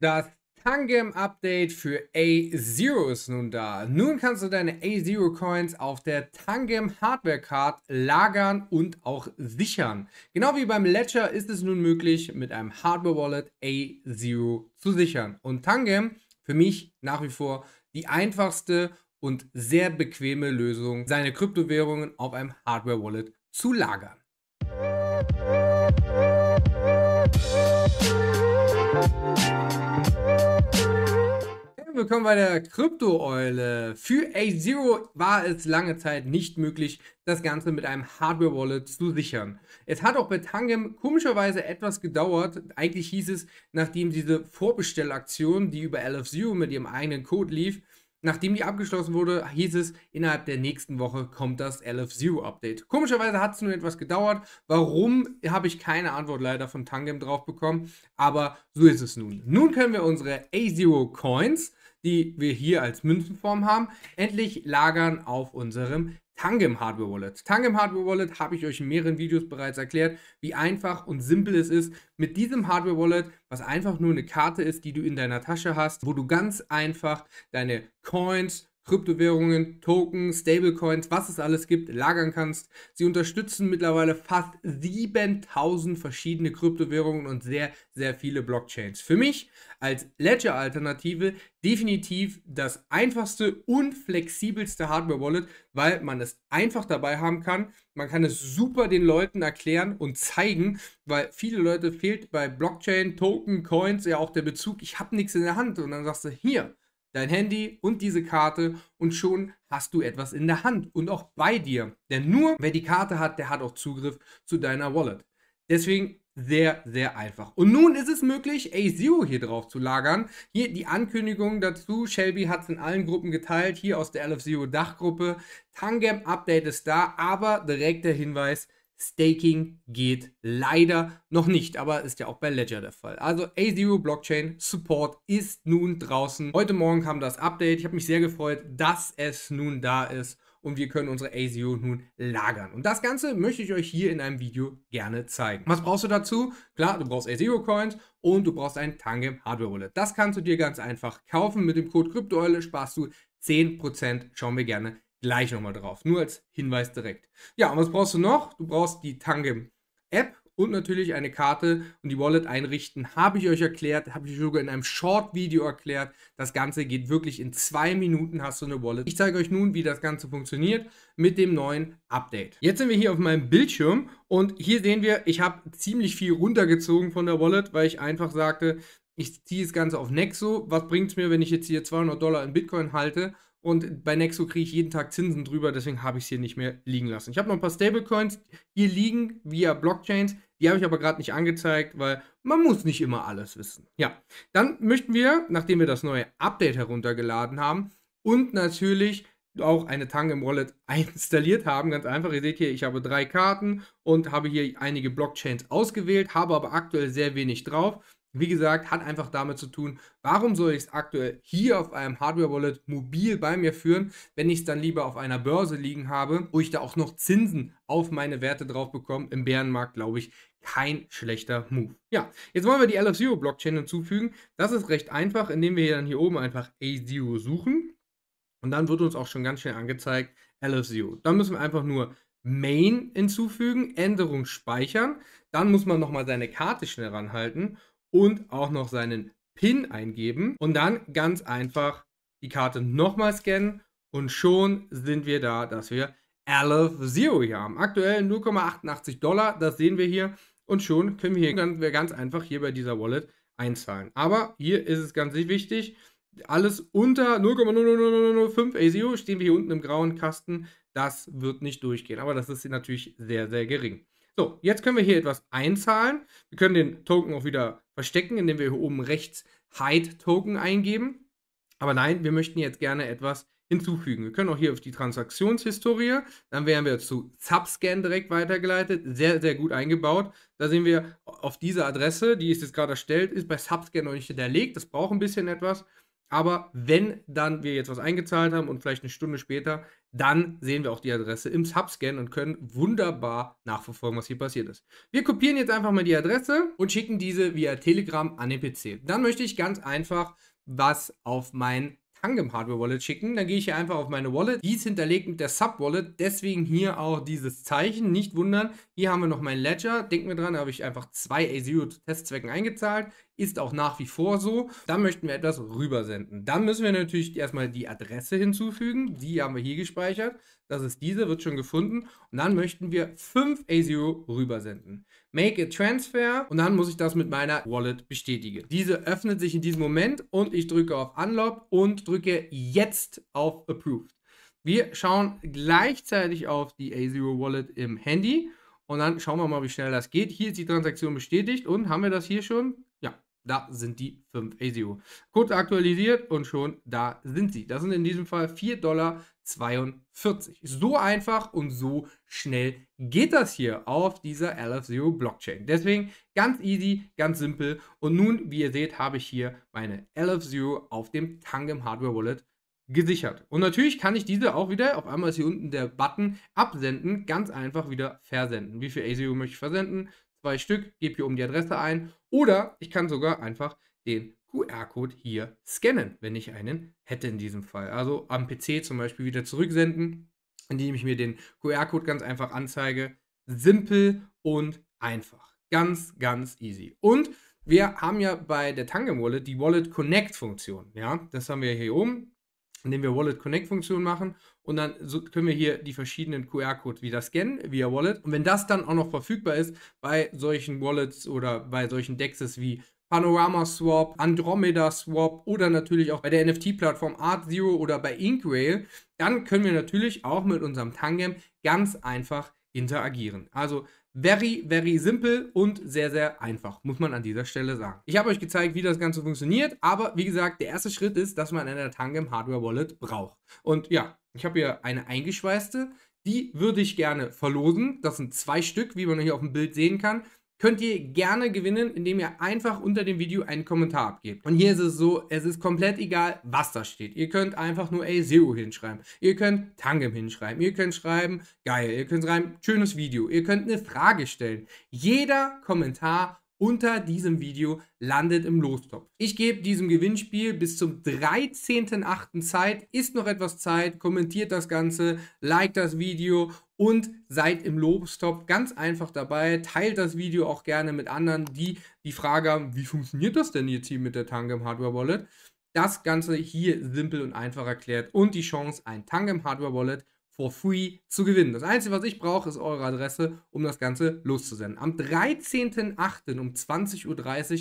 Das Tangem-Update für A0 ist nun da. Nun kannst du deine A0-Coins auf der Tangem Hardware Card lagern und auch sichern. Genau wie beim Ledger ist es nun möglich, mit einem Hardware-Wallet A0 zu sichern. Und Tangem für mich nach wie vor die einfachste und sehr bequeme Lösung, seine Kryptowährungen auf einem Hardware-Wallet zu lagern. Musik willkommen bei der Krypto-Eule. Für A0 war es lange Zeit nicht möglich, das Ganze mit einem Hardware-Wallet zu sichern. Es hat auch bei Tangem komischerweise etwas gedauert. Eigentlich hieß es, nachdem diese Vorbestellaktion, die über LF0 mit ihrem eigenen Code lief, nachdem die abgeschlossen wurde, hieß es, innerhalb der nächsten Woche kommt das lf 0 update Komischerweise hat es nur etwas gedauert. Warum, habe ich keine Antwort leider von Tangem drauf bekommen. Aber so ist es nun. Nun können wir unsere A0-Coins die wir hier als Münzenform haben, endlich lagern auf unserem Tangem Hardware Wallet. Tangem Hardware Wallet habe ich euch in mehreren Videos bereits erklärt, wie einfach und simpel es ist, mit diesem Hardware Wallet, was einfach nur eine Karte ist, die du in deiner Tasche hast, wo du ganz einfach deine Coins, Kryptowährungen, Token, Stablecoins, was es alles gibt, lagern kannst. Sie unterstützen mittlerweile fast 7000 verschiedene Kryptowährungen und sehr, sehr viele Blockchains. Für mich als Ledger-Alternative definitiv das einfachste und flexibelste Hardware-Wallet, weil man es einfach dabei haben kann. Man kann es super den Leuten erklären und zeigen, weil viele Leute fehlt bei Blockchain, Token, Coins ja auch der Bezug, ich habe nichts in der Hand und dann sagst du, hier, dein Handy und diese Karte und schon hast du etwas in der Hand und auch bei dir. Denn nur wer die Karte hat, der hat auch Zugriff zu deiner Wallet. Deswegen sehr, sehr einfach. Und nun ist es möglich, A-Zero hier drauf zu lagern. Hier die Ankündigung dazu. Shelby hat es in allen Gruppen geteilt, hier aus der LF Zero Dachgruppe. Tangem Update ist da, aber direkt der Hinweis, Staking geht leider noch nicht, aber ist ja auch bei Ledger der Fall. Also A0 Blockchain Support ist nun draußen. Heute Morgen kam das Update. Ich habe mich sehr gefreut, dass es nun da ist und wir können unsere ASIO nun lagern. Und das Ganze möchte ich euch hier in einem Video gerne zeigen. Was brauchst du dazu? Klar, du brauchst ASIO Coins und du brauchst ein Tangem Hardware Wallet. Das kannst du dir ganz einfach kaufen. Mit dem Code KryptoEule sparst du 10%. Schauen wir gerne gleich nochmal drauf. Nur als Hinweis direkt. Ja, und was brauchst du noch? Du brauchst die Tangem App und natürlich eine Karte und die Wallet einrichten, habe ich euch erklärt, habe ich sogar in einem Short-Video erklärt. Das Ganze geht wirklich in zwei Minuten hast du eine Wallet. Ich zeige euch nun, wie das Ganze funktioniert mit dem neuen Update. Jetzt sind wir hier auf meinem Bildschirm und hier sehen wir, ich habe ziemlich viel runtergezogen von der Wallet, weil ich einfach sagte, ich ziehe das Ganze auf Nexo. Was bringt es mir, wenn ich jetzt hier 200 Dollar in Bitcoin halte und bei Nexo kriege ich jeden Tag Zinsen drüber, deswegen habe ich es hier nicht mehr liegen lassen. Ich habe noch ein paar Stablecoins hier liegen via Blockchains, die habe ich aber gerade nicht angezeigt, weil man muss nicht immer alles wissen. Ja, dann möchten wir, nachdem wir das neue Update heruntergeladen haben und natürlich auch eine im Wallet installiert haben. Ganz einfach, ihr seht hier, ich habe drei Karten und habe hier einige Blockchains ausgewählt, habe aber aktuell sehr wenig drauf. Wie gesagt, hat einfach damit zu tun, warum soll ich es aktuell hier auf einem Hardware-Wallet mobil bei mir führen, wenn ich es dann lieber auf einer Börse liegen habe, wo ich da auch noch Zinsen auf meine Werte drauf bekomme. Im Bärenmarkt, glaube ich, kein schlechter Move. Ja, jetzt wollen wir die LF0-Blockchain hinzufügen. Das ist recht einfach, indem wir dann hier oben einfach A0 suchen. Und dann wird uns auch schon ganz schnell angezeigt, LF0. Dann müssen wir einfach nur Main hinzufügen, Änderung speichern. Dann muss man nochmal seine Karte schnell ranhalten und auch noch seinen PIN eingeben und dann ganz einfach die Karte nochmal scannen und schon sind wir da, dass wir Aleph Zero hier haben. Aktuell 0,88 Dollar, das sehen wir hier und schon können wir hier ganz einfach hier bei dieser Wallet einzahlen. Aber hier ist es ganz wichtig, alles unter 0,00005 ASIO stehen wir hier unten im grauen Kasten. Das wird nicht durchgehen, aber das ist natürlich sehr, sehr gering. So, jetzt können wir hier etwas einzahlen. Wir können den Token auch wieder verstecken, indem wir hier oben rechts Hide Token eingeben. Aber nein, wir möchten jetzt gerne etwas hinzufügen. Wir können auch hier auf die Transaktionshistorie, dann werden wir zu Subscan direkt weitergeleitet, sehr, sehr gut eingebaut. Da sehen wir auf diese Adresse, die ist jetzt gerade erstellt, ist bei Subscan noch nicht hinterlegt, das braucht ein bisschen etwas. Aber wenn dann wir jetzt was eingezahlt haben und vielleicht eine Stunde später, dann sehen wir auch die Adresse im Subscan und können wunderbar nachverfolgen, was hier passiert ist. Wir kopieren jetzt einfach mal die Adresse und schicken diese via Telegram an den PC. Dann möchte ich ganz einfach was auf mein Tangem Hardware Wallet schicken. Dann gehe ich hier einfach auf meine Wallet. Die ist hinterlegt mit der Sub-Wallet, deswegen hier auch dieses Zeichen. Nicht wundern, hier haben wir noch mein Ledger. Denken wir dran, da habe ich einfach zwei A0 zu Testzwecken eingezahlt ist auch nach wie vor so. Dann möchten wir etwas rübersenden. Dann müssen wir natürlich erstmal die Adresse hinzufügen. Die haben wir hier gespeichert. Das ist diese, wird schon gefunden. Und dann möchten wir 5 ASIO rübersenden. Make a Transfer und dann muss ich das mit meiner Wallet bestätigen. Diese öffnet sich in diesem Moment und ich drücke auf Unlock und drücke jetzt auf Approved. Wir schauen gleichzeitig auf die ASIO Wallet im Handy und dann schauen wir mal, wie schnell das geht. Hier ist die Transaktion bestätigt und haben wir das hier schon? Da sind die 5 ASIO. Kurz aktualisiert und schon da sind sie. Das sind in diesem Fall 4,42 Dollar. So einfach und so schnell geht das hier auf dieser LF0 Blockchain. Deswegen ganz easy, ganz simpel. Und nun, wie ihr seht, habe ich hier meine LF0 auf dem Tangem Hardware Wallet gesichert. Und natürlich kann ich diese auch wieder, auf einmal ist hier unten der Button, absenden, ganz einfach wieder versenden. Wie viel ASIO möchte ich versenden? Zwei Stück, gebe hier oben die Adresse ein oder ich kann sogar einfach den QR-Code hier scannen, wenn ich einen hätte in diesem Fall. Also am PC zum Beispiel wieder zurücksenden, indem ich mir den QR-Code ganz einfach anzeige. Simpel und einfach. Ganz, ganz easy. Und wir haben ja bei der Tangem Wallet die Wallet Connect Funktion. Ja, das haben wir hier oben, indem wir Wallet Connect Funktion machen und dann so können wir hier die verschiedenen QR-Codes wieder scannen via Wallet. Und wenn das dann auch noch verfügbar ist bei solchen Wallets oder bei solchen Dexes wie Panorama Swap, Andromeda Swap oder natürlich auch bei der NFT-Plattform Art Zero oder bei Inkrail, dann können wir natürlich auch mit unserem Tangem ganz einfach interagieren. Also Very, very simple und sehr, sehr einfach, muss man an dieser Stelle sagen. Ich habe euch gezeigt, wie das Ganze funktioniert, aber wie gesagt, der erste Schritt ist, dass man eine Tangem Hardware Wallet braucht. Und ja, ich habe hier eine eingeschweißte, die würde ich gerne verlosen. Das sind zwei Stück, wie man hier auf dem Bild sehen kann könnt ihr gerne gewinnen, indem ihr einfach unter dem Video einen Kommentar abgebt. Und hier ist es so, es ist komplett egal, was da steht. Ihr könnt einfach nur A Zero hinschreiben. Ihr könnt Tangem hinschreiben. Ihr könnt schreiben, geil. Ihr könnt schreiben, schönes Video. Ihr könnt eine Frage stellen. Jeder Kommentar unter diesem Video landet im Lostopf. Ich gebe diesem Gewinnspiel bis zum 13.8. Zeit. Ist noch etwas Zeit. Kommentiert das Ganze, liked das Video und seid im Lostopf ganz einfach dabei. Teilt das Video auch gerne mit anderen, die die Frage haben, wie funktioniert das denn jetzt hier mit der Tangem Hardware Wallet? Das Ganze hier simpel und einfach erklärt und die Chance, ein Tangem Hardware Wallet for free zu gewinnen. Das Einzige, was ich brauche, ist eure Adresse, um das Ganze loszusenden. Am 13.08. um 20.30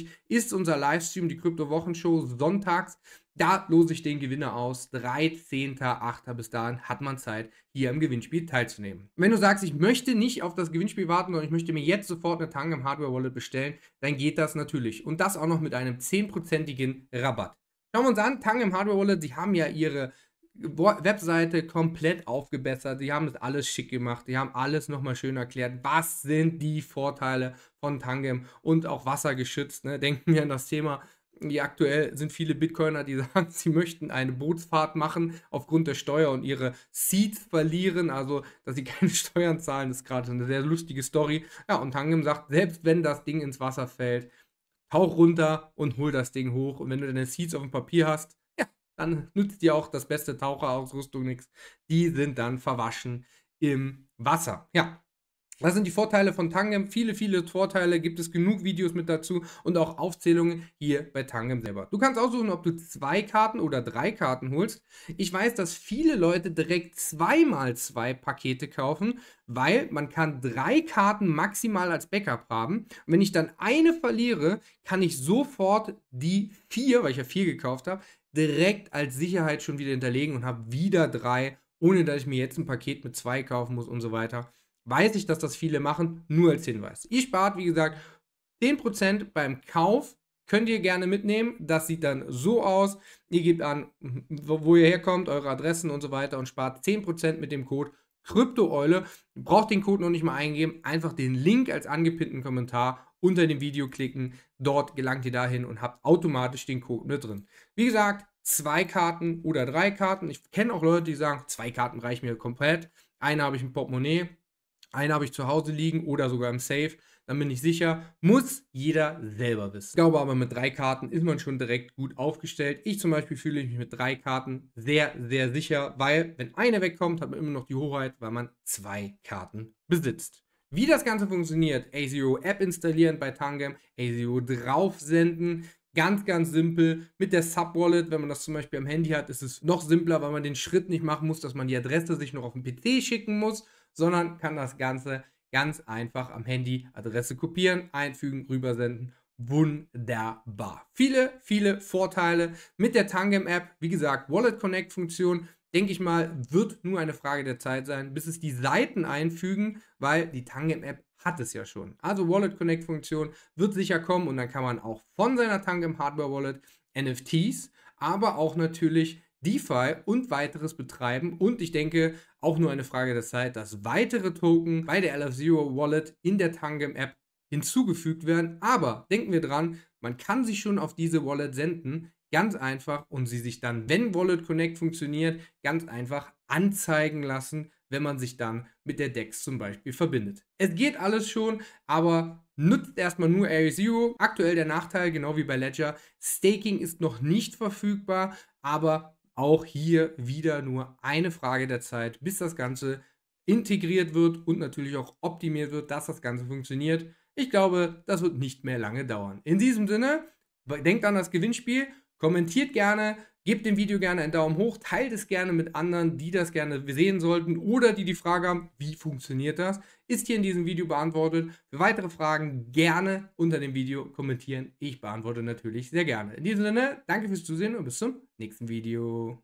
Uhr ist unser Livestream, die Krypto-Wochenshow, sonntags. Da lose ich den Gewinner aus. 13.08. bis dahin hat man Zeit, hier im Gewinnspiel teilzunehmen. Wenn du sagst, ich möchte nicht auf das Gewinnspiel warten, sondern ich möchte mir jetzt sofort eine Tang im Hardware Wallet bestellen, dann geht das natürlich. Und das auch noch mit einem 10%igen Rabatt. Schauen wir uns an, Tang im Hardware Wallet, die haben ja ihre Webseite komplett aufgebessert. Sie haben das alles schick gemacht. Sie haben alles nochmal schön erklärt. Was sind die Vorteile von Tangem und auch wassergeschützt? Ne? Denken wir an das Thema. Die aktuell sind viele Bitcoiner, die sagen, sie möchten eine Bootsfahrt machen aufgrund der Steuer und ihre Seeds verlieren, also dass sie keine Steuern zahlen, ist gerade eine sehr lustige Story. Ja, und Tangem sagt, selbst wenn das Ding ins Wasser fällt, tauch runter und hol das Ding hoch. Und wenn du deine Seeds auf dem Papier hast, dann nützt dir auch das beste Taucherausrüstung nichts. Die sind dann verwaschen im Wasser. Ja, das sind die Vorteile von Tangem. Viele, viele Vorteile. Gibt es genug Videos mit dazu und auch Aufzählungen hier bei Tangem selber. Du kannst aussuchen, ob du zwei Karten oder drei Karten holst. Ich weiß, dass viele Leute direkt zweimal zwei Pakete kaufen, weil man kann drei Karten maximal als Backup haben. Und wenn ich dann eine verliere, kann ich sofort die vier, weil ich ja vier gekauft habe, direkt als Sicherheit schon wieder hinterlegen und habe wieder drei, ohne dass ich mir jetzt ein Paket mit zwei kaufen muss und so weiter. Weiß ich, dass das viele machen, nur als Hinweis. Ihr spart, wie gesagt, 10% beim Kauf könnt ihr gerne mitnehmen. Das sieht dann so aus. Ihr gebt an, wo ihr herkommt, eure Adressen und so weiter und spart 10% mit dem Code Kryptoeule. Braucht den Code noch nicht mal eingeben, einfach den Link als angepinnten Kommentar unter dem Video klicken. Dort gelangt ihr dahin und habt automatisch den Code mit drin. Wie gesagt, zwei Karten oder drei Karten. Ich kenne auch Leute, die sagen, zwei Karten reichen mir komplett. Eine habe ich im Portemonnaie, eine habe ich zu Hause liegen oder sogar im Safe. Dann bin ich sicher, muss jeder selber wissen. Ich glaube aber, mit drei Karten ist man schon direkt gut aufgestellt. Ich zum Beispiel fühle mich mit drei Karten sehr, sehr sicher, weil wenn eine wegkommt, hat man immer noch die Hoheit, weil man zwei Karten besitzt. Wie das Ganze funktioniert, AZero App installieren bei Tangem, AZero draufsenden, Ganz, ganz simpel. Mit der Sub-Wallet, wenn man das zum Beispiel am Handy hat, ist es noch simpler, weil man den Schritt nicht machen muss, dass man die Adresse sich noch auf den PC schicken muss, sondern kann das Ganze ganz einfach am Handy Adresse kopieren, einfügen, rübersenden. Wunderbar. Viele, viele Vorteile mit der Tangem-App. Wie gesagt, Wallet Connect-Funktion denke ich mal, wird nur eine Frage der Zeit sein, bis es die Seiten einfügen, weil die Tangem-App hat es ja schon. Also Wallet Connect-Funktion wird sicher kommen und dann kann man auch von seiner Tangem Hardware Wallet NFTs, aber auch natürlich DeFi und weiteres betreiben. Und ich denke, auch nur eine Frage der Zeit, dass weitere Token bei der lf Zero Wallet in der Tangem App hinzugefügt werden. Aber denken wir dran, man kann sich schon auf diese Wallet senden ganz einfach und sie sich dann, wenn Wallet Connect funktioniert, ganz einfach anzeigen lassen, wenn man sich dann mit der DEX zum Beispiel verbindet. Es geht alles schon, aber nutzt erstmal nur Zero. Aktuell der Nachteil, genau wie bei Ledger, Staking ist noch nicht verfügbar, aber auch hier wieder nur eine Frage der Zeit, bis das Ganze integriert wird und natürlich auch optimiert wird, dass das Ganze funktioniert. Ich glaube, das wird nicht mehr lange dauern. In diesem Sinne, denkt an das Gewinnspiel Kommentiert gerne, gebt dem Video gerne einen Daumen hoch, teilt es gerne mit anderen, die das gerne sehen sollten oder die die Frage haben, wie funktioniert das, ist hier in diesem Video beantwortet. Für weitere Fragen gerne unter dem Video kommentieren. Ich beantworte natürlich sehr gerne. In diesem Sinne, danke fürs Zusehen und bis zum nächsten Video.